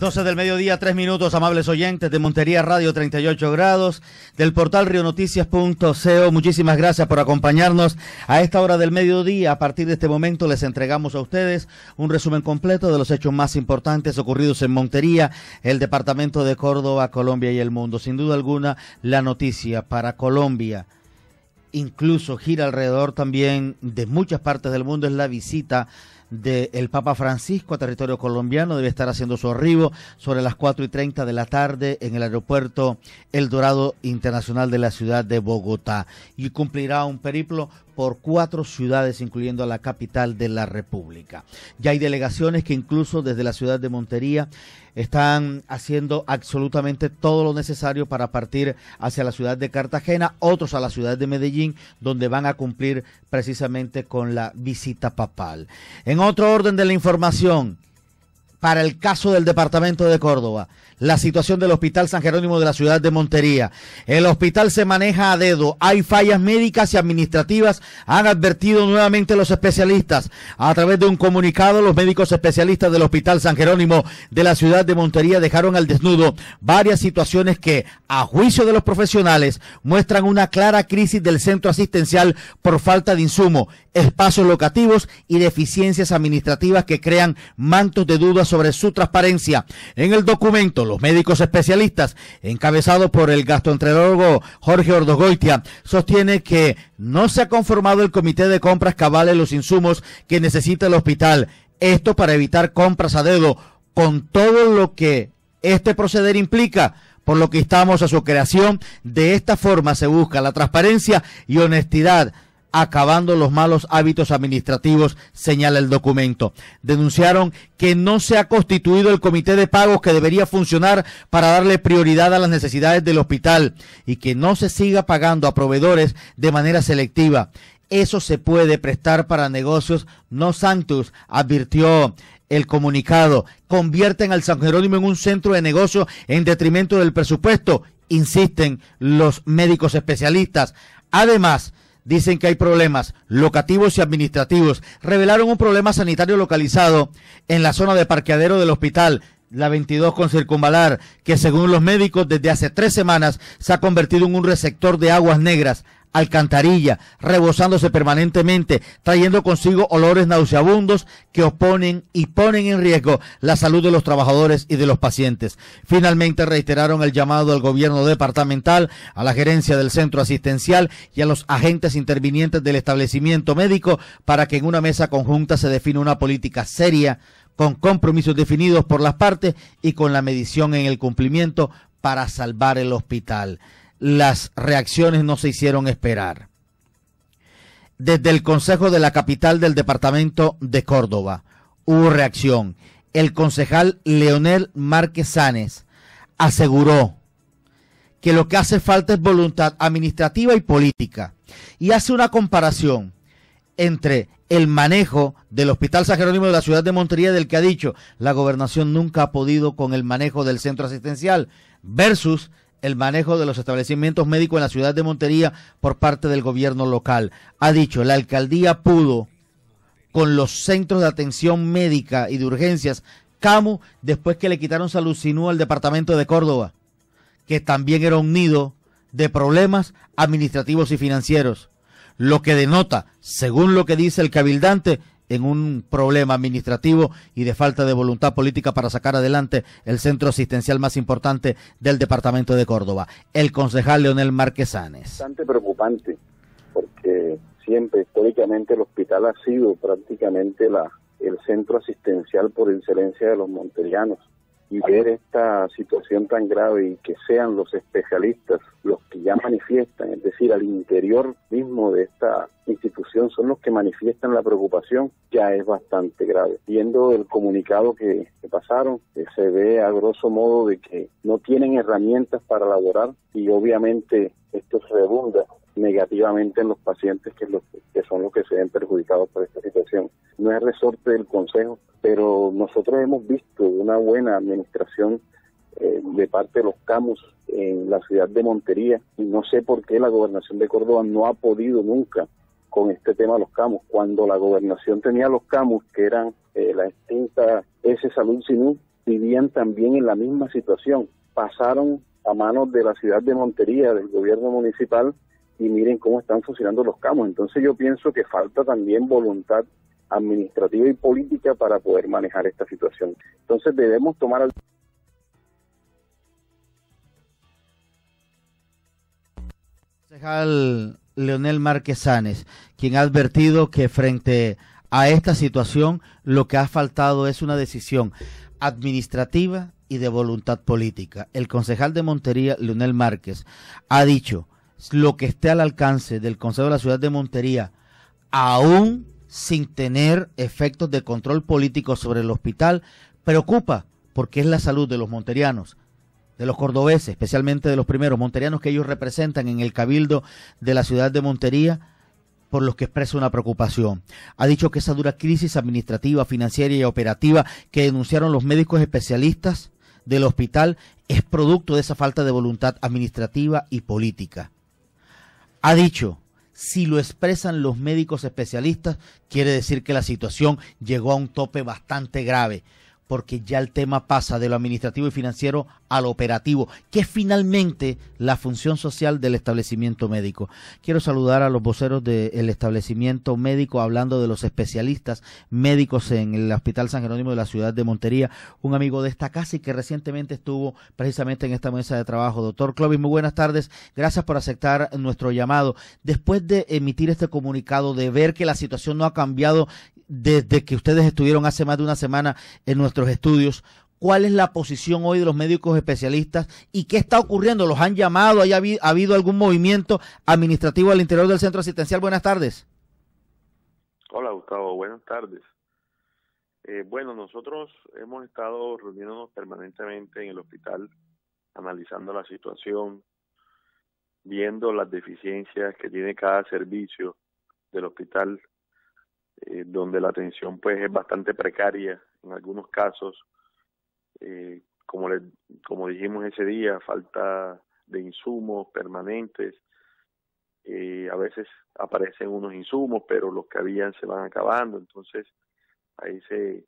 12 del mediodía, 3 minutos, amables oyentes de Montería Radio 38 grados, del portal rionoticias.co. Muchísimas gracias por acompañarnos a esta hora del mediodía. A partir de este momento les entregamos a ustedes un resumen completo de los hechos más importantes ocurridos en Montería, el departamento de Córdoba, Colombia y el mundo. Sin duda alguna, la noticia para Colombia incluso gira alrededor también de muchas partes del mundo es la visita del Papa Francisco a territorio colombiano. Debe estar haciendo su arribo sobre las 4 y 30 de la tarde en el aeropuerto El Dorado Internacional de la ciudad de Bogotá y cumplirá un periplo por cuatro ciudades, incluyendo a la capital de la República. Ya hay delegaciones que incluso desde la ciudad de Montería están haciendo absolutamente todo lo necesario para partir hacia la ciudad de Cartagena, otros a la ciudad de Medellín, donde van a cumplir precisamente con la visita papal. En otro orden de la información, para el caso del departamento de Córdoba, la situación del Hospital San Jerónimo de la ciudad de Montería. El hospital se maneja a dedo, hay fallas médicas y administrativas, han advertido nuevamente los especialistas. A través de un comunicado, los médicos especialistas del Hospital San Jerónimo de la ciudad de Montería dejaron al desnudo varias situaciones que, a juicio de los profesionales, muestran una clara crisis del centro asistencial por falta de insumo, espacios locativos y deficiencias administrativas que crean mantos de dudas sobre su transparencia. En el documento, los médicos especialistas, encabezados por el gastroenterólogo Jorge Ordogoitia, sostiene que no se ha conformado el comité de compras que avale los insumos que necesita el hospital. Esto para evitar compras a dedo con todo lo que este proceder implica por lo que estamos a su creación. De esta forma se busca la transparencia y honestidad acabando los malos hábitos administrativos, señala el documento. Denunciaron que no se ha constituido el comité de pagos que debería funcionar para darle prioridad a las necesidades del hospital y que no se siga pagando a proveedores de manera selectiva. Eso se puede prestar para negocios no santos, advirtió el comunicado. Convierten al San Jerónimo en un centro de negocio en detrimento del presupuesto, insisten los médicos especialistas. Además, dicen que hay problemas locativos y administrativos. Revelaron un problema sanitario localizado en la zona de parqueadero del hospital. La 22 con circunvalar, que según los médicos desde hace tres semanas se ha convertido en un receptor de aguas negras alcantarilla, rebosándose permanentemente, trayendo consigo olores nauseabundos que oponen y ponen en riesgo la salud de los trabajadores y de los pacientes. Finalmente reiteraron el llamado al gobierno departamental, a la gerencia del centro asistencial y a los agentes intervinientes del establecimiento médico para que en una mesa conjunta se define una política seria con compromisos definidos por las partes y con la medición en el cumplimiento para salvar el hospital las reacciones no se hicieron esperar. Desde el Consejo de la Capital del Departamento de Córdoba hubo reacción. El concejal Leonel Márquez Sánez aseguró que lo que hace falta es voluntad administrativa y política y hace una comparación entre el manejo del Hospital San Jerónimo de la ciudad de Montería, del que ha dicho la gobernación nunca ha podido con el manejo del centro asistencial, versus el manejo de los establecimientos médicos en la ciudad de Montería por parte del gobierno local. Ha dicho, la alcaldía pudo con los centros de atención médica y de urgencias CAMU después que le quitaron salud al departamento de Córdoba, que también era un nido de problemas administrativos y financieros. Lo que denota, según lo que dice el cabildante, en un problema administrativo y de falta de voluntad política para sacar adelante el centro asistencial más importante del departamento de Córdoba, el concejal Leonel Marquesanes. Bastante preocupante, porque siempre históricamente el hospital ha sido prácticamente la, el centro asistencial por excelencia de los montellanos y ver esta situación tan grave y que sean los especialistas los que ya manifiestan, es decir, al interior mismo de esta institución son los que manifiestan la preocupación, ya es bastante grave. Viendo el comunicado que, pasaron, eh, se ve a grosso modo de que no tienen herramientas para elaborar y obviamente esto redunda negativamente en los pacientes que, son los que se ven perjudicados por esta situación. No es resorte del Consejo, pero nosotros hemos visto una buena administración eh, de parte de los CAMUS en la ciudad de Montería y no sé por qué la gobernación de Córdoba no ha podido nunca con este tema de los CAMUS. Cuando la gobernación tenía los CAMUS, que eran eh, la extinta S Salud Sinú, vivían también en la misma situación. Pasaron a manos de la ciudad de Montería, del gobierno municipal, y miren cómo están funcionando los camos. Entonces yo pienso que falta también voluntad administrativa y política para poder manejar esta situación. Entonces debemos tomar... Al... Concejal Leonel Marquesanes, quien ha advertido que frente a esta situación lo que ha faltado es una decisión administrativa y de voluntad política. El concejal de Montería, Leonel Márquez, ha dicho lo que esté al alcance del Consejo de la Ciudad de Montería, aún sin tener efectos de control político sobre el hospital, preocupa porque es la salud de los monterianos, de los cordobeses, especialmente de los primeros monterianos que ellos representan en el cabildo de la ciudad de Montería, por los que expresa una preocupación. Ha dicho que esa dura crisis administrativa, financiera y operativa que denunciaron los médicos especialistas del hospital es producto de esa falta de voluntad administrativa y política ha dicho, si lo expresan los médicos especialistas, quiere decir que la situación llegó a un tope bastante grave porque ya el tema pasa de lo administrativo y financiero al operativo, que es finalmente la función social del establecimiento médico. Quiero saludar a los voceros del establecimiento médico hablando de los especialistas médicos en el Hospital San Jerónimo de la ciudad de Montería, un amigo de esta casa y que recientemente estuvo precisamente en esta mesa de trabajo. Doctor Clovis, muy buenas tardes. Gracias por aceptar nuestro llamado. Después de emitir este comunicado, de ver que la situación no ha cambiado desde que ustedes estuvieron hace más de una semana en nuestro nuestros estudios, cuál es la posición hoy de los médicos especialistas y qué está ocurriendo. ¿Los han llamado? ha habido algún movimiento administrativo al interior del centro asistencial? Buenas tardes. Hola Gustavo, buenas tardes. Eh, bueno, nosotros hemos estado reuniéndonos permanentemente en el hospital, analizando la situación, viendo las deficiencias que tiene cada servicio del hospital, eh, donde la atención pues es bastante precaria en algunos casos, eh, como, como dijimos ese día, falta de insumos permanentes. Eh, a veces aparecen unos insumos, pero los que habían se van acabando. Entonces, ahí se,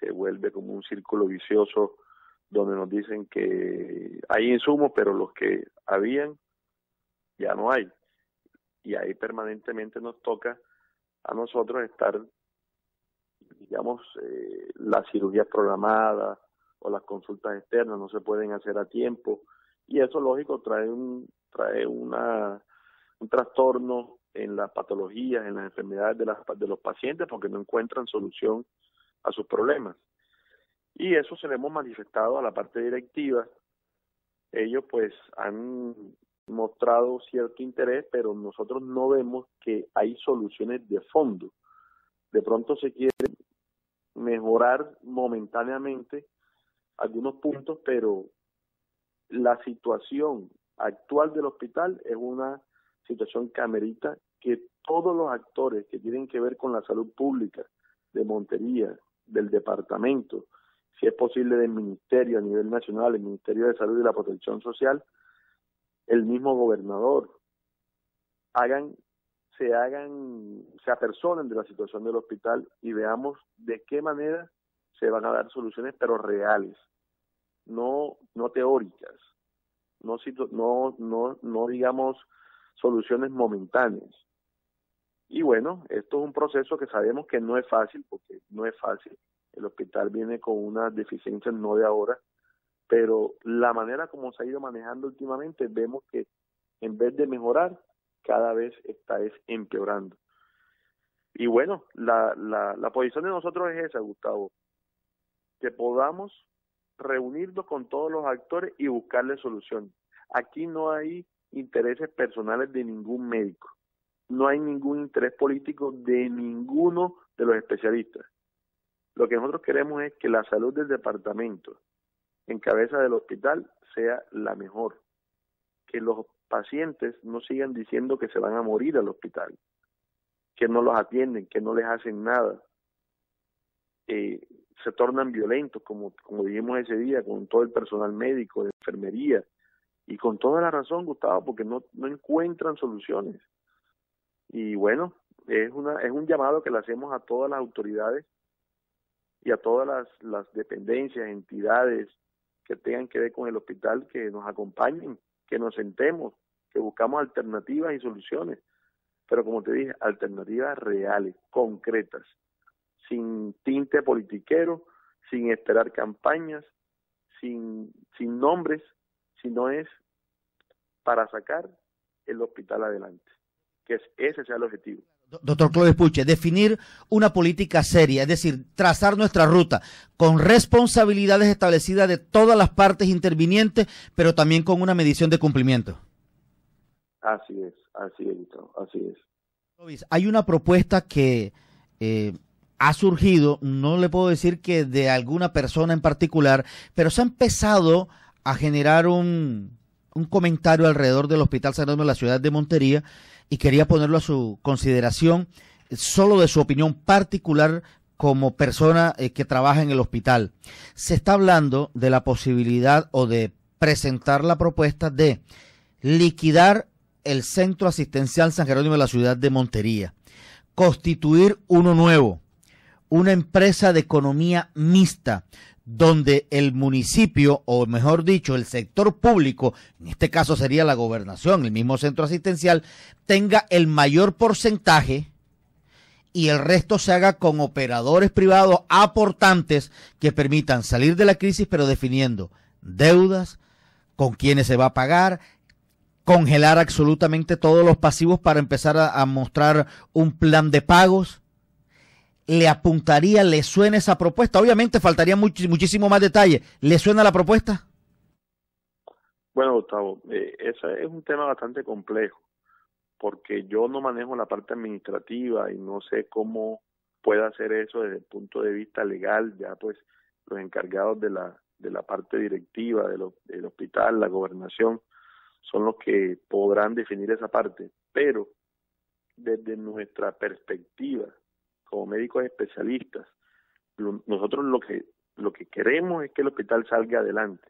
se vuelve como un círculo vicioso donde nos dicen que hay insumos, pero los que habían ya no hay. Y ahí permanentemente nos toca a nosotros estar digamos, eh, las cirugías programadas o las consultas externas no se pueden hacer a tiempo y eso lógico trae un trae una un trastorno en las patologías, en las enfermedades de, las, de los pacientes porque no encuentran solución a sus problemas. Y eso se lo hemos manifestado a la parte directiva. Ellos pues han mostrado cierto interés, pero nosotros no vemos que hay soluciones de fondo. De pronto se quiere mejorar momentáneamente algunos puntos, pero la situación actual del hospital es una situación camerita que todos los actores que tienen que ver con la salud pública de Montería, del departamento, si es posible del ministerio a nivel nacional, el Ministerio de Salud y la Protección Social, el mismo gobernador, hagan se hagan, se apersonen de la situación del hospital y veamos de qué manera se van a dar soluciones, pero reales, no, no teóricas, no, no, no, no digamos soluciones momentáneas. Y bueno, esto es un proceso que sabemos que no es fácil, porque no es fácil. El hospital viene con una deficiencia no de ahora, pero la manera como se ha ido manejando últimamente, vemos que en vez de mejorar, cada vez está es empeorando. Y bueno, la, la, posición de nosotros es esa, Gustavo, que podamos reunirnos con todos los actores y buscarle soluciones. Aquí no hay intereses personales de ningún médico, no hay ningún interés político de ninguno de los especialistas. Lo que nosotros queremos es que la salud del departamento, en cabeza del hospital, sea la mejor, que los pacientes no sigan diciendo que se van a morir al hospital, que no los atienden, que no les hacen nada. Eh, se tornan violentos, como, como dijimos ese día, con todo el personal médico, de enfermería, y con toda la razón, Gustavo, porque no, no encuentran soluciones. Y bueno, es, una, es un llamado que le hacemos a todas las autoridades y a todas las, las dependencias, entidades que tengan que ver con el hospital, que nos acompañen, que nos sentemos, que buscamos alternativas y soluciones, pero como te dije, alternativas reales, concretas, sin tinte politiquero, sin esperar campañas, sin, sin nombres, sino es para sacar el hospital adelante, que ese sea el objetivo. Doctor Clovis Puche, definir una política seria, es decir, trazar nuestra ruta con responsabilidades establecidas de todas las partes intervinientes, pero también con una medición de cumplimiento. Así es, así es, así es. Hay una propuesta que eh, ha surgido, no le puedo decir que de alguna persona en particular, pero se ha empezado a generar un, comentario alrededor del Hospital San de la ciudad de Montería y quería ponerlo a su consideración, solo de su opinión particular como persona eh, que trabaja en el hospital. Se está hablando de la posibilidad o de presentar la propuesta de liquidar el Centro Asistencial San Jerónimo de la ciudad de Montería, constituir uno nuevo, una empresa de economía mixta, donde el municipio, o mejor dicho, el sector público, en este caso sería la gobernación, el mismo centro asistencial, tenga el mayor porcentaje y el resto se haga con operadores privados aportantes que permitan salir de la crisis, pero definiendo deudas, con quiénes se va a pagar, congelar absolutamente todos los pasivos para empezar a, a mostrar un plan de pagos le apuntaría, le suena esa propuesta? Obviamente faltaría muchísimo más detalle. ¿Le suena la propuesta? Bueno, Gustavo, eh, ese es un tema bastante complejo, porque yo no manejo la parte administrativa y no sé cómo pueda hacer eso desde el punto de vista legal, ya pues los encargados de la, de la parte directiva del hospital, la gobernación, son los que podrán definir esa parte, pero desde nuestra perspectiva, como médicos especialistas, nosotros lo que, lo que queremos es que el hospital salga adelante.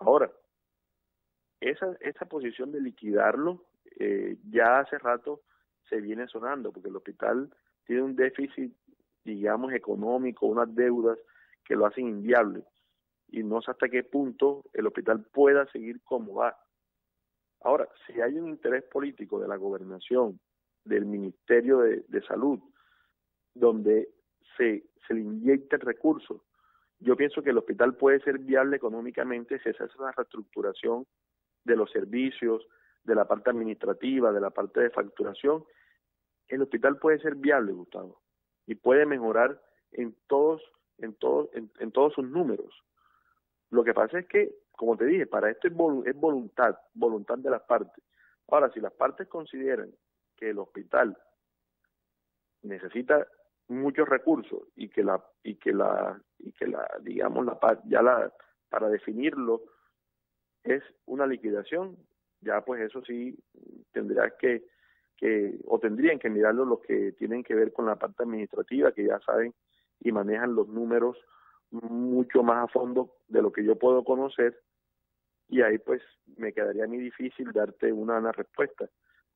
Ahora, esa, esa posición de liquidarlo eh, ya hace rato se viene sonando, porque el hospital tiene un déficit, digamos, económico, unas deudas que lo hacen inviable. Y no sé hasta qué punto el hospital pueda seguir como va. Ahora, si hay un interés político de la gobernación, del Ministerio de, de Salud, donde se, se le inyecta el recurso. Yo pienso que el hospital puede ser viable económicamente si se hace una reestructuración de los servicios, de la parte administrativa, de la parte de facturación. El hospital puede ser viable, Gustavo, y puede mejorar en todos, en todos, en, todos sus números. Lo que pasa es que, como te dije, para esto es, es voluntad, voluntad de las partes. Ahora, si las partes consideran que el hospital necesita muchos recursos y que la y que la y que la digamos la ya la para definirlo es una liquidación ya pues eso sí tendría que que o tendrían que mirarlo los que tienen que ver con la parte administrativa que ya saben y manejan los números mucho más a fondo de lo que yo puedo conocer y ahí pues me quedaría muy difícil darte una, una respuesta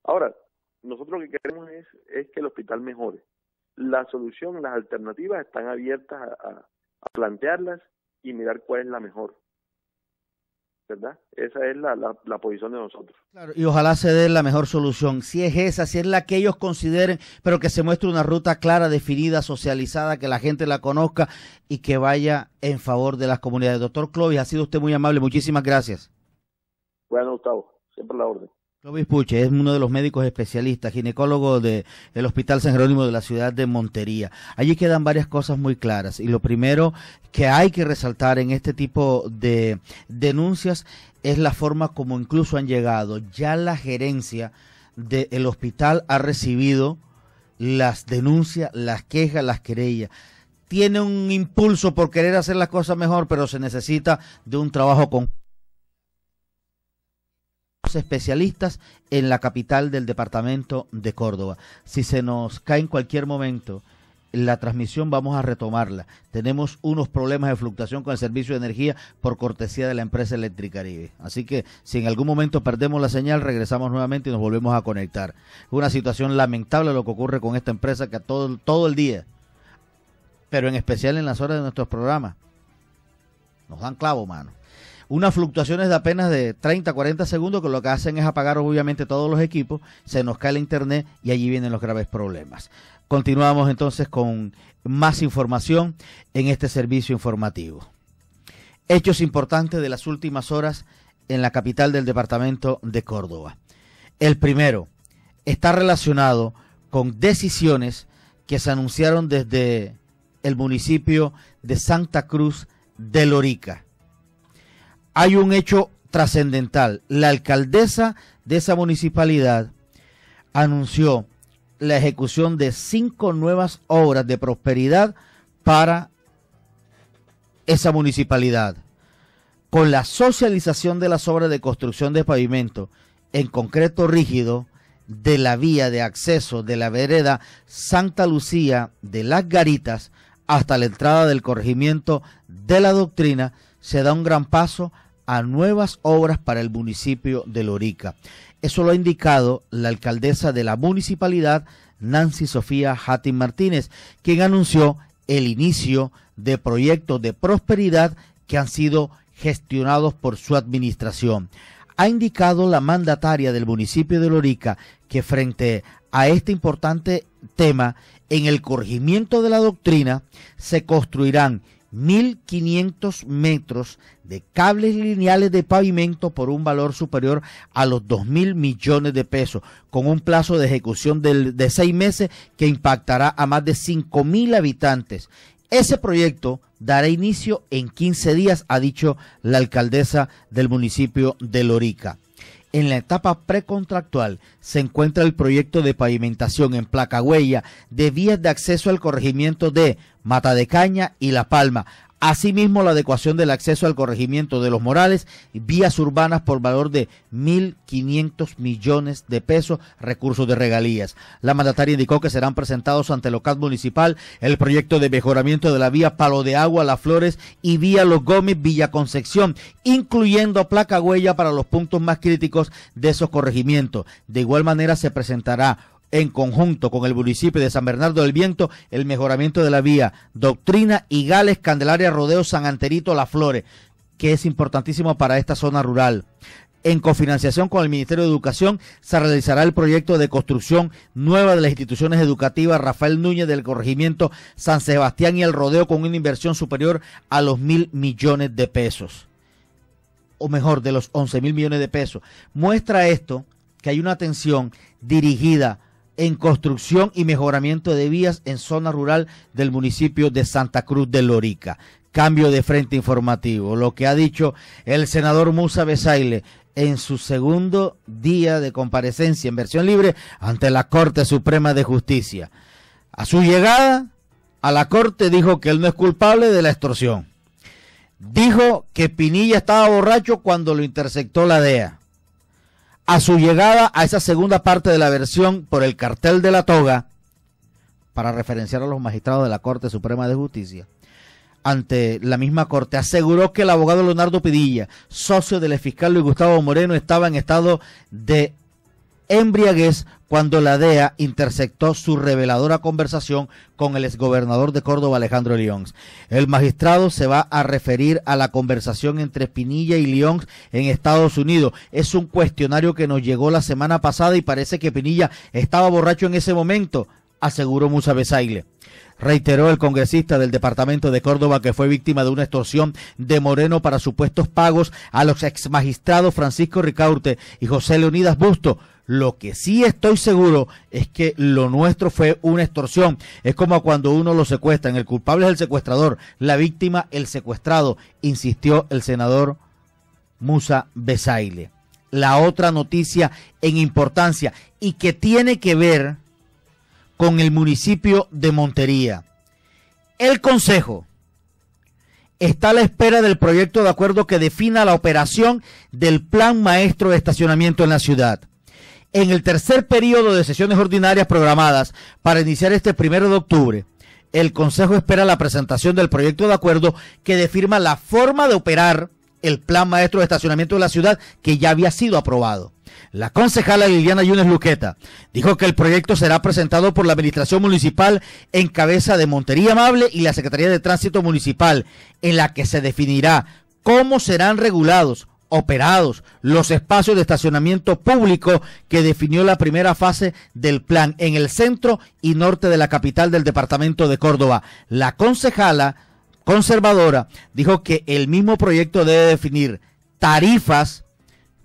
ahora nosotros lo que queremos es, es que el hospital mejore la solución, las alternativas están abiertas a, plantearlas y mirar cuál es la mejor. ¿verdad? Esa es la, posición de nosotros. Claro, y ojalá se dé la mejor solución. Si es esa, si es la que ellos consideren, pero que se muestre una ruta clara, definida, socializada, que la gente la conozca y que vaya en favor de las comunidades. Doctor Clovis, ha sido usted muy amable. Muchísimas gracias. Bueno, Gustavo, siempre la orden. Puche es uno de los médicos especialistas, ginecólogo del Hospital San Jerónimo de la ciudad de Montería. Allí quedan varias cosas muy claras y lo primero que hay que resaltar en este tipo de denuncias es la forma como incluso han llegado. Ya la gerencia del hospital ha recibido las denuncias, las quejas, las querellas tiene un impulso por querer hacer las cosas mejor, pero se necesita de un trabajo con especialistas en la capital del departamento de Córdoba. Si se nos cae en cualquier momento la transmisión, vamos a retomarla. Tenemos unos problemas de fluctuación con el servicio de energía por cortesía de la empresa Electricaribe. Así que si en algún momento perdemos la señal, regresamos nuevamente y nos volvemos a conectar. Una situación lamentable lo que ocurre con esta empresa que todo, todo el día, pero en especial en las horas de nuestros programas, nos dan clavo, mano unas fluctuaciones de apenas de 30, 40 segundos que lo que hacen es apagar obviamente todos los equipos, se nos cae el internet y allí vienen los graves problemas. Continuamos entonces con más información en este servicio informativo. Hechos importantes de las últimas horas en la capital del departamento de Córdoba. El primero está relacionado con decisiones que se anunciaron desde el municipio de Santa Cruz de Lorica hay un hecho trascendental. La alcaldesa de esa municipalidad anunció la ejecución de cinco nuevas obras de prosperidad para esa municipalidad, con la socialización de las obras de construcción de pavimento en concreto rígido de la vía de acceso de la vereda Santa Lucía de las Garitas hasta la entrada del corregimiento de la doctrina, se da un gran paso a nuevas obras para el municipio de Lorica. Eso lo ha indicado la alcaldesa de la municipalidad, Nancy Sofía Hattin Martínez, quien anunció el inicio de proyectos de prosperidad que han sido gestionados por su administración. Ha indicado la mandataria del municipio de Lorica que frente a este importante tema, en el corregimiento de la doctrina se construirán 1.500 metros de cables lineales de pavimento por un valor superior a los 2.000 millones de pesos, con un plazo de ejecución de, de seis meses que impactará a más de 5.000 habitantes. Ese proyecto dará inicio en 15 días, ha dicho la alcaldesa del municipio de Lorica en la etapa precontractual se encuentra el proyecto de pavimentación en placa huella de vías de acceso al corregimiento de Mata de Caña y La Palma, Asimismo, la adecuación del acceso al corregimiento de Los Morales, vías urbanas por valor de 1.500 millones de pesos, recursos de regalías. La mandataria indicó que serán presentados ante el local municipal el proyecto de mejoramiento de la vía Palo de Agua, Las Flores y vía Los Gómez, Villa Concepción, incluyendo placa huella para los puntos más críticos de esos corregimientos. De igual manera, se presentará en conjunto con el municipio de San Bernardo del Viento el mejoramiento de la vía Doctrina y Gales Candelaria Rodeo San Anterito Las Flores, que es importantísimo para esta zona rural. En cofinanciación con el Ministerio de Educación se realizará el proyecto de construcción nueva de las instituciones educativas Rafael Núñez del corregimiento San Sebastián y el Rodeo con una inversión superior a los mil millones de pesos. O mejor, de los once mil millones de pesos. Muestra esto que hay una atención dirigida en construcción y mejoramiento de vías en zona rural del municipio de Santa Cruz de Lorica. Cambio de frente informativo, lo que ha dicho el senador Musa Besaile en su segundo día de comparecencia en versión libre ante la Corte Suprema de Justicia. A su llegada a la Corte dijo que él no es culpable de la extorsión. Dijo que Pinilla estaba borracho cuando lo interceptó la DEA a su llegada a esa segunda parte de la versión por el cartel de la toga, para referenciar a los magistrados de la Corte Suprema de Justicia, ante la misma Corte, aseguró que el abogado Leonardo Pidilla, socio del fiscal Luis Gustavo Moreno, estaba en estado de embriaguez cuando la DEA interceptó su reveladora conversación con el exgobernador de Córdoba, Alejandro Lyons. El magistrado se va a referir a la conversación entre Pinilla y Lyons en Estados Unidos. Es un cuestionario que nos llegó la semana pasada y parece que Pinilla estaba borracho en ese momento, aseguró Musa Bezaile. Reiteró el congresista del departamento de Córdoba que fue víctima de una extorsión de Moreno para supuestos pagos a los exmagistrados Francisco Ricaurte y José Leonidas Busto lo que sí estoy seguro es que lo nuestro fue una extorsión. Es como cuando uno lo en El culpable es el secuestrador, la víctima el secuestrado, insistió el senador Musa Besaile. La otra noticia en importancia y que tiene que ver con el municipio de Montería. El Consejo está a la espera del proyecto de acuerdo que defina la operación del plan maestro de estacionamiento en la ciudad en el tercer periodo de sesiones ordinarias programadas para iniciar este primero de octubre, el Consejo espera la presentación del proyecto de acuerdo que defirma la forma de operar el plan maestro de estacionamiento de la ciudad que ya había sido aprobado. La concejala Liliana Yunes Luqueta dijo que el proyecto será presentado por la Administración Municipal en cabeza de Montería Amable y la Secretaría de Tránsito Municipal, en la que se definirá cómo serán regulados operados, los espacios de estacionamiento público que definió la primera fase del plan en el centro y norte de la capital del departamento de Córdoba. La concejala conservadora dijo que el mismo proyecto debe definir tarifas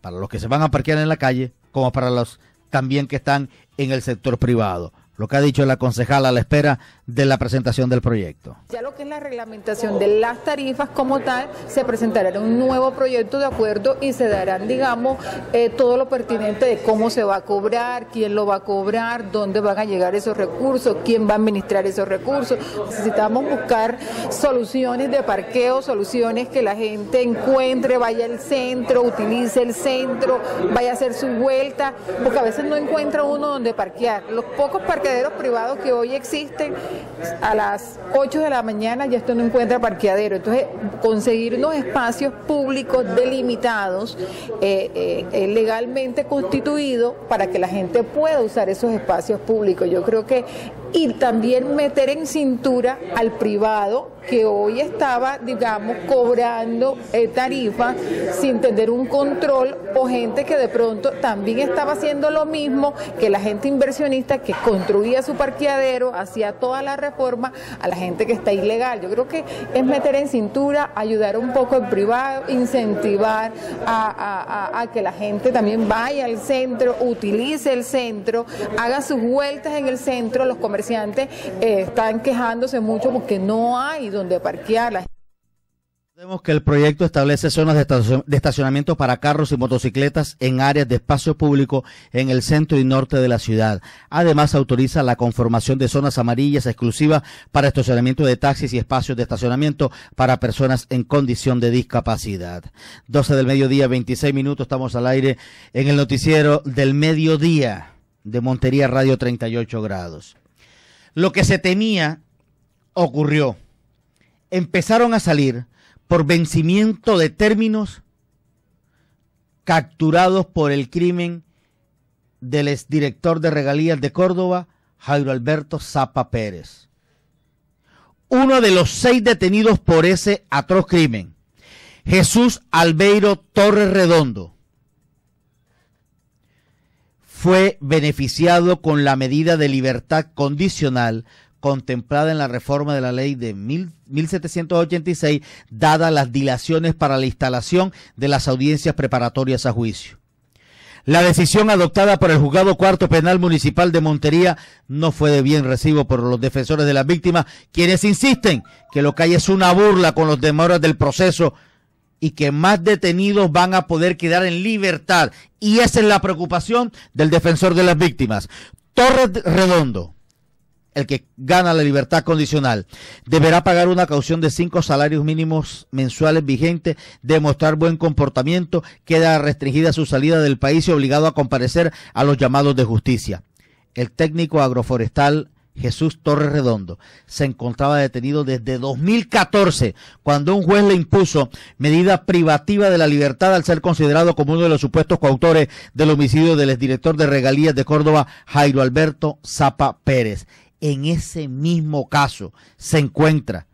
para los que se van a parquear en la calle como para los también que están en el sector privado. Lo que ha dicho la concejala a la espera de la presentación del proyecto. Ya lo que es la reglamentación de las tarifas como tal, se presentará un nuevo proyecto de acuerdo y se darán, digamos, eh, todo lo pertinente de cómo se va a cobrar, quién lo va a cobrar, dónde van a llegar esos recursos, quién va a administrar esos recursos. Necesitamos buscar soluciones de parqueo, soluciones que la gente encuentre, vaya al centro, utilice el centro, vaya a hacer su vuelta, porque a veces no encuentra uno donde parquear. Los pocos parqueaderos privados que hoy existen, a las 8 de la mañana ya esto no encuentra parqueadero. Entonces, conseguir unos espacios públicos delimitados, eh, eh, eh, legalmente constituidos, para que la gente pueda usar esos espacios públicos. Yo creo que y también meter en cintura al privado que hoy estaba, digamos, cobrando eh, tarifas sin tener un control o gente que de pronto también estaba haciendo lo mismo que la gente inversionista que construía su parqueadero, hacía toda la reforma a la gente que está ilegal. Yo creo que es meter en cintura, ayudar un poco al privado, incentivar a, que la gente también vaya al centro, utilice el centro, haga sus vueltas en el centro, los comerciantes eh, están quejándose mucho porque no hay donde las Vemos que el proyecto establece zonas de estacionamiento para carros y motocicletas en áreas de espacio público en el centro y norte de la ciudad. Además, autoriza la conformación de zonas amarillas exclusivas para estacionamiento de taxis y espacios de estacionamiento para personas en condición de discapacidad. 12 del mediodía, 26 minutos, estamos al aire en el noticiero del mediodía de Montería Radio 38 grados. Lo que se temía ocurrió. Empezaron a salir por vencimiento de términos capturados por el crimen del exdirector de regalías de Córdoba, Jairo Alberto Zapa Pérez. Uno de los seis detenidos por ese atroz crimen, Jesús Albeiro Torres Redondo, fue beneficiado con la medida de libertad condicional contemplada en la reforma de la ley de 1786, dadas las dilaciones para la instalación de las audiencias preparatorias a juicio. La decisión adoptada por el juzgado cuarto penal municipal de Montería no fue de bien recibo por los defensores de las víctimas, quienes insisten que lo que hay es una burla con los demoras del proceso y que más detenidos van a poder quedar en libertad. Y esa es la preocupación del defensor de las víctimas. Torres Redondo, el que gana la libertad condicional, deberá pagar una caución de cinco salarios mínimos mensuales vigentes, demostrar buen comportamiento, queda restringida su salida del país y obligado a comparecer a los llamados de justicia. El técnico agroforestal Jesús Torres Redondo se encontraba detenido desde 2014, cuando un juez le impuso medida privativa de la libertad al ser considerado como uno de los supuestos coautores del homicidio del exdirector de regalías de Córdoba, Jairo Alberto Zapa Pérez. En ese mismo caso se encuentra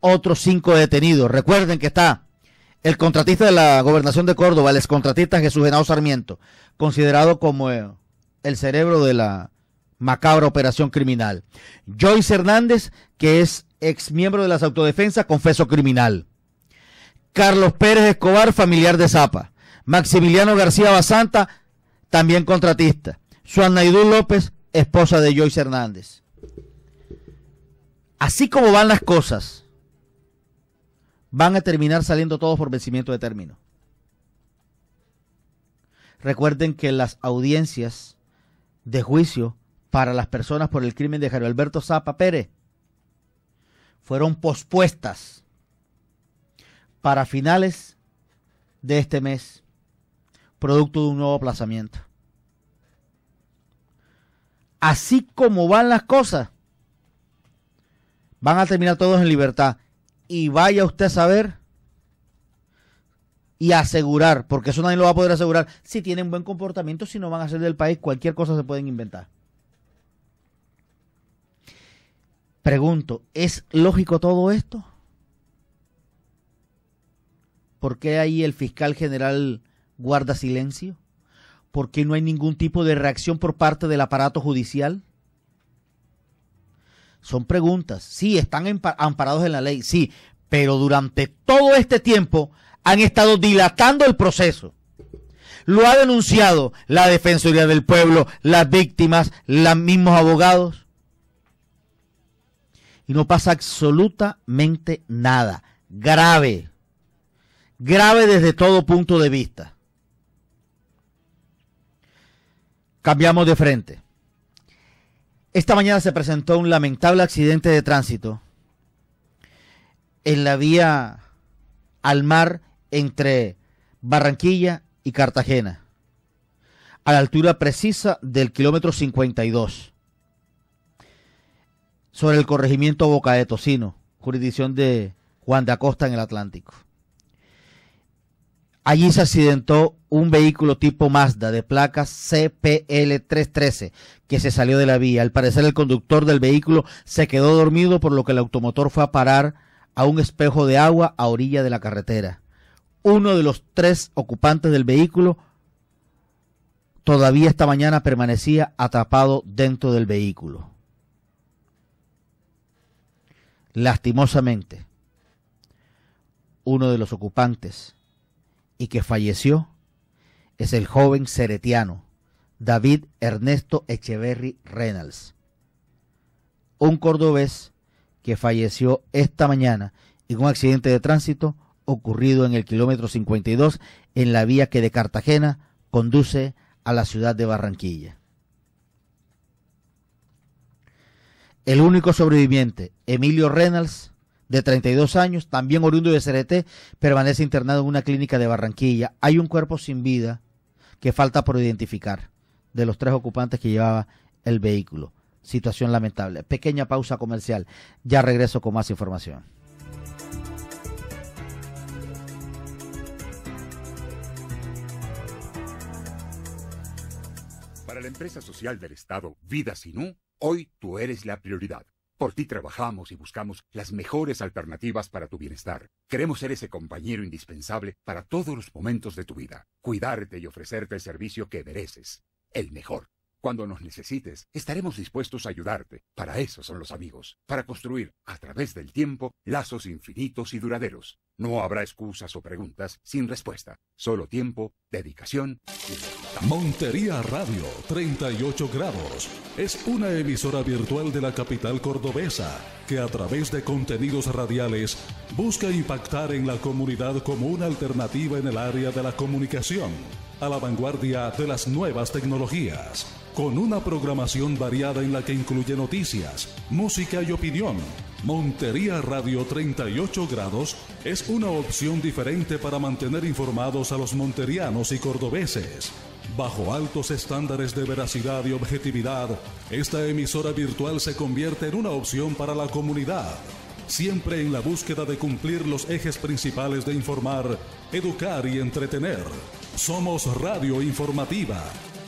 otros cinco detenidos. Recuerden que está el contratista de la gobernación de Córdoba, el excontratista Jesús Genao Sarmiento, considerado como eh, el cerebro de la macabra operación criminal. Joyce Hernández, que es ex miembro de las autodefensas, confeso criminal. Carlos Pérez Escobar, familiar de Zapa. Maximiliano García Basanta, también contratista. Suanaidú López, esposa de Joyce Hernández. Así como van las cosas, van a terminar saliendo todos por vencimiento de término. Recuerden que las audiencias de juicio para las personas por el crimen de Jairo Alberto Zapa Pérez fueron pospuestas para finales de este mes, producto de un nuevo aplazamiento. Así como van las cosas, van a terminar todos en libertad. Y vaya usted a saber y asegurar, porque eso nadie lo va a poder asegurar, si tienen buen comportamiento, si no van a ser del país, cualquier cosa se pueden inventar. Pregunto, ¿es lógico todo esto? ¿Por qué ahí el fiscal general guarda silencio? ¿Por qué no hay ningún tipo de reacción por parte del aparato judicial? Son preguntas. Sí, están amparados en la ley, sí, pero durante todo este tiempo han estado dilatando el proceso. Lo ha denunciado la Defensoría del Pueblo, las víctimas, los mismos abogados y no pasa absolutamente nada. Grave. Grave desde todo punto de vista. Cambiamos de frente. Esta mañana se presentó un lamentable accidente de tránsito en la vía al mar entre Barranquilla y Cartagena, a la altura precisa del kilómetro 52 sobre el corregimiento Boca de Tocino, jurisdicción de Juan de Acosta en el Atlántico. Allí se accidentó un vehículo tipo Mazda de placa CPL313 que se salió de la vía. Al parecer el conductor del vehículo se quedó dormido por lo que el automotor fue a parar a un espejo de agua a orilla de la carretera. Uno de los tres ocupantes del vehículo todavía esta mañana permanecía atrapado dentro del vehículo lastimosamente, uno de los ocupantes y que falleció es el joven ceretiano David Ernesto Echeverry Reynolds, un cordobés que falleció esta mañana en un accidente de tránsito ocurrido en el kilómetro 52 en la vía que de Cartagena conduce a la ciudad de Barranquilla. El único sobreviviente, Emilio Reynolds, de 32 años, también oriundo de CRT, permanece internado en una clínica de Barranquilla. Hay un cuerpo sin vida que falta por identificar de los tres ocupantes que llevaba el vehículo. Situación lamentable. Pequeña pausa comercial. Ya regreso con más información. Para la empresa social del Estado, Vida Sinú, Hoy tú eres la prioridad. Por ti trabajamos y buscamos las mejores alternativas para tu bienestar. Queremos ser ese compañero indispensable para todos los momentos de tu vida, cuidarte y ofrecerte el servicio que mereces, el mejor. Cuando nos necesites, estaremos dispuestos a ayudarte. Para eso son los amigos, para construir, a través del tiempo, lazos infinitos y duraderos. No habrá excusas o preguntas sin respuesta, solo tiempo, dedicación y... Montería Radio, 38 grados, es una emisora virtual de la capital cordobesa que a través de contenidos radiales busca impactar en la comunidad como una alternativa en el área de la comunicación, a la vanguardia de las nuevas tecnologías con una programación variada en la que incluye noticias, música y opinión. Montería Radio 38 grados es una opción diferente para mantener informados a los monterianos y cordobeses. Bajo altos estándares de veracidad y objetividad, esta emisora virtual se convierte en una opción para la comunidad, siempre en la búsqueda de cumplir los ejes principales de informar, educar y entretener. Somos Radio Informativa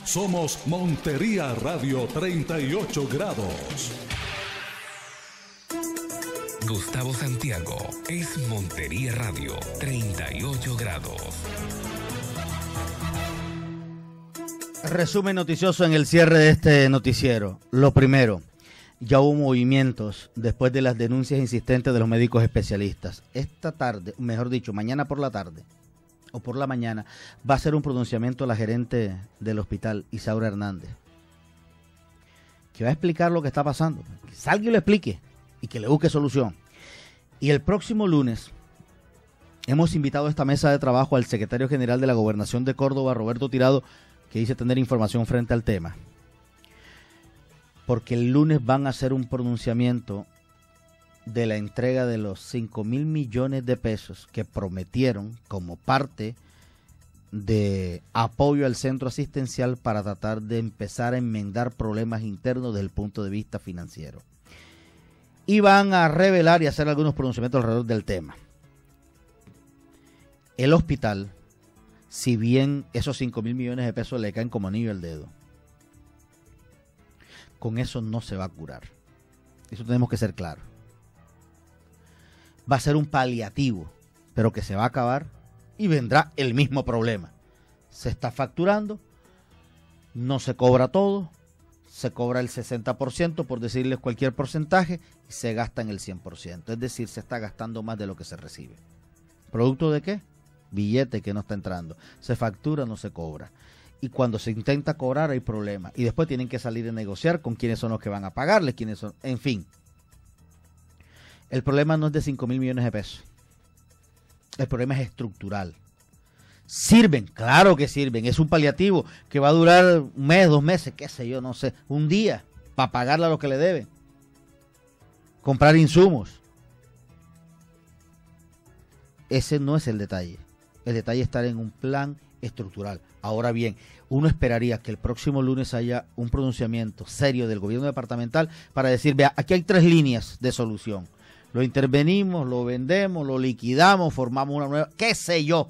somos Montería Radio 38 grados. Gustavo Santiago es Montería Radio 38 grados. Resumen noticioso en el cierre de este noticiero. Lo primero, ya hubo movimientos después de las denuncias insistentes de los médicos especialistas. Esta tarde, mejor dicho, mañana por la tarde, o por la mañana, va a ser un pronunciamiento a la gerente del hospital, Isaura Hernández, que va a explicar lo que está pasando. Que salga y lo explique y que le busque solución. Y el próximo lunes hemos invitado a esta mesa de trabajo al secretario general de la Gobernación de Córdoba, Roberto Tirado, que dice tener información frente al tema. Porque el lunes van a hacer un pronunciamiento de la entrega de los 5 mil millones de pesos que prometieron como parte de apoyo al centro asistencial para tratar de empezar a enmendar problemas internos desde el punto de vista financiero. Y van a revelar y hacer algunos pronunciamientos alrededor del tema. El hospital, si bien esos 5 mil millones de pesos le caen como anillo al dedo, con eso no se va a curar. Eso tenemos que ser claros va a ser un paliativo, pero que se va a acabar y vendrá el mismo problema. Se está facturando, no se cobra todo, se cobra el 60%, por decirles cualquier porcentaje, y se gasta en el 100%. Es decir, se está gastando más de lo que se recibe. ¿Producto de qué? Billete que no está entrando. Se factura, no se cobra. Y cuando se intenta cobrar hay problemas. Y después tienen que salir a negociar con quiénes son los que van a pagarles, quiénes son... En fin, el problema no es de 5 mil millones de pesos. El problema es estructural. Sirven, claro que sirven. Es un paliativo que va a durar un mes, dos meses, qué sé yo, no sé, un día para pagarle a lo que le deben. Comprar insumos. Ese no es el detalle. El detalle es estar en un plan estructural. Ahora bien, uno esperaría que el próximo lunes haya un pronunciamiento serio del gobierno departamental para decir, vea, aquí hay tres líneas de solución lo intervenimos, lo vendemos, lo liquidamos, formamos una nueva, qué sé yo.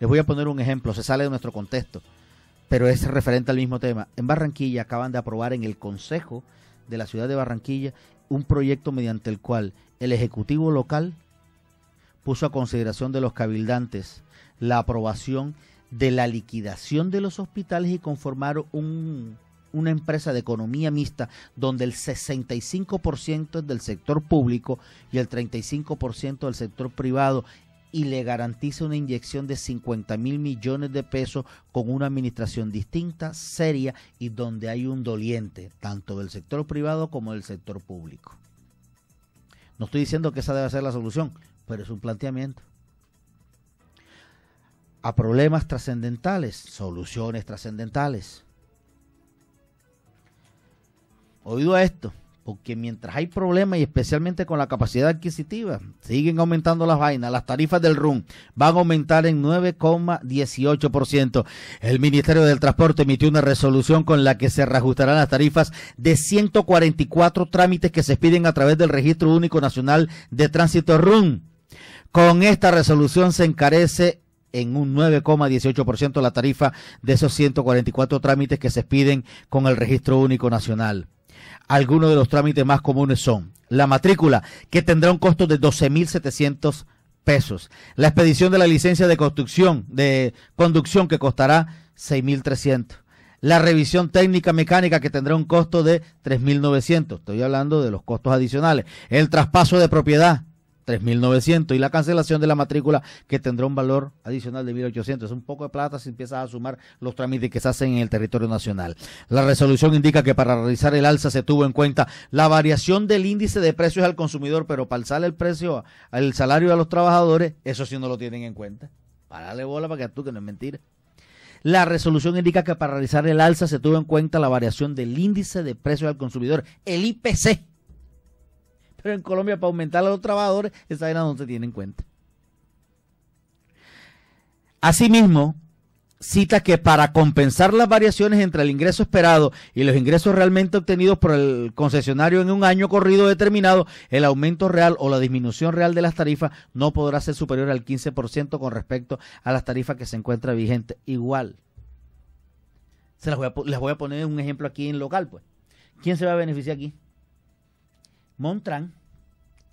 Les voy a poner un ejemplo, se sale de nuestro contexto, pero es referente al mismo tema. En Barranquilla acaban de aprobar en el Consejo de la ciudad de Barranquilla un proyecto mediante el cual el Ejecutivo local puso a consideración de los cabildantes la aprobación de la liquidación de los hospitales y conformaron un, una empresa de economía mixta donde el 65% es del sector público y el 35% del sector privado y le garantiza una inyección de 50 mil millones de pesos con una administración distinta, seria y donde hay un doliente, tanto del sector privado como del sector público. No estoy diciendo que esa debe ser la solución, pero es un planteamiento. A problemas trascendentales, soluciones trascendentales oído a esto, porque mientras hay problemas y especialmente con la capacidad adquisitiva, siguen aumentando las vainas, las tarifas del RUM van a aumentar en 9,18%. El Ministerio del Transporte emitió una resolución con la que se reajustarán las tarifas de 144 trámites que se piden a través del Registro Único Nacional de Tránsito RUM. Con esta resolución se encarece en un 9,18% la tarifa de esos 144 trámites que se piden con el Registro Único Nacional algunos de los trámites más comunes son la matrícula, que tendrá un costo de 12.700 pesos, la expedición de la licencia de construcción, de conducción, que costará 6.300 la revisión técnica mecánica que tendrá un costo de 3.900. Estoy hablando de los costos adicionales. El traspaso de propiedad, 3.900 y la cancelación de la matrícula que tendrá un valor adicional de 1.800. Es un poco de plata si empiezas a sumar los trámites que se hacen en el territorio nacional. La resolución indica que para realizar el alza se tuvo en cuenta la variación del índice de precios al consumidor, pero para alzar el precio, al salario a los trabajadores, eso sí no lo tienen en cuenta. Parale bola para que tú, que no es mentira. La resolución indica que para realizar el alza se tuvo en cuenta la variación del índice de precios al consumidor, el IPC pero en Colombia, para aumentar a los trabajadores, esa era donde se tiene en cuenta. Asimismo, cita que para compensar las variaciones entre el ingreso esperado y los ingresos realmente obtenidos por el concesionario en un año corrido determinado, el aumento real o la disminución real de las tarifas no podrá ser superior al 15% con respecto a las tarifas que se encuentra vigentes. Igual. Se les voy a poner un ejemplo aquí en local, pues. ¿Quién se va a beneficiar aquí? Montran,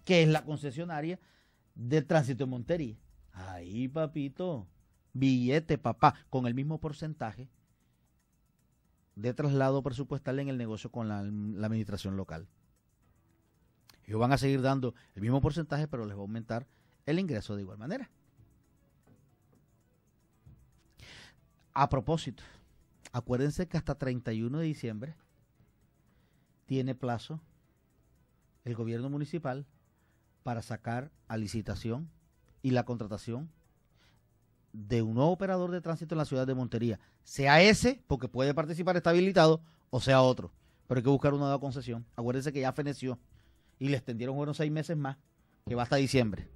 que es la concesionaria del tránsito en Montería. Ahí, papito, billete, papá, con el mismo porcentaje de traslado presupuestal en el negocio con la, la administración local. Ellos van a seguir dando el mismo porcentaje, pero les va a aumentar el ingreso de igual manera. A propósito, acuérdense que hasta 31 de diciembre tiene plazo el gobierno municipal para sacar a licitación y la contratación de un nuevo operador de tránsito en la ciudad de Montería, sea ese, porque puede participar, está habilitado, o sea otro. Pero hay que buscar una nueva concesión. Acuérdense que ya feneció y le extendieron unos seis meses más, que va hasta diciembre.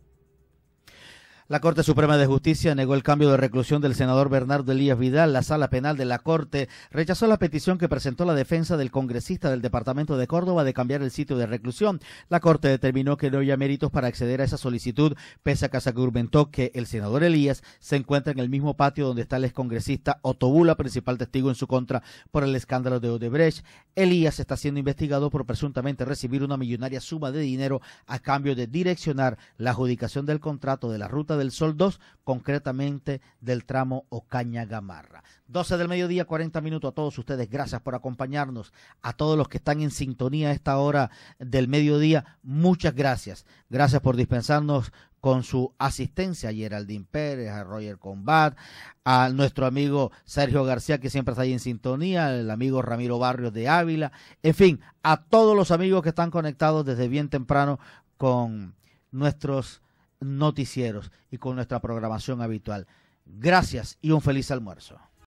La Corte Suprema de Justicia negó el cambio de reclusión del senador Bernardo Elías Vidal. La sala penal de la Corte rechazó la petición que presentó la defensa del congresista del Departamento de Córdoba de cambiar el sitio de reclusión. La Corte determinó que no había méritos para acceder a esa solicitud, pese a que se argumentó que el senador Elías se encuentra en el mismo patio donde está el excongresista Otobula, principal testigo en su contra por el escándalo de Odebrecht. Elías está siendo investigado por presuntamente recibir una millonaria suma de dinero a cambio de direccionar la adjudicación del contrato de la ruta del Sol 2, concretamente del tramo Ocaña Gamarra. 12 del mediodía, 40 minutos a todos ustedes. Gracias por acompañarnos. A todos los que están en sintonía a esta hora del mediodía, muchas gracias. Gracias por dispensarnos con su asistencia a Geraldine Pérez, a Roger Combat, a nuestro amigo Sergio García, que siempre está ahí en sintonía, al amigo Ramiro Barrios de Ávila, en fin, a todos los amigos que están conectados desde bien temprano con nuestros noticieros y con nuestra programación habitual. Gracias y un feliz almuerzo.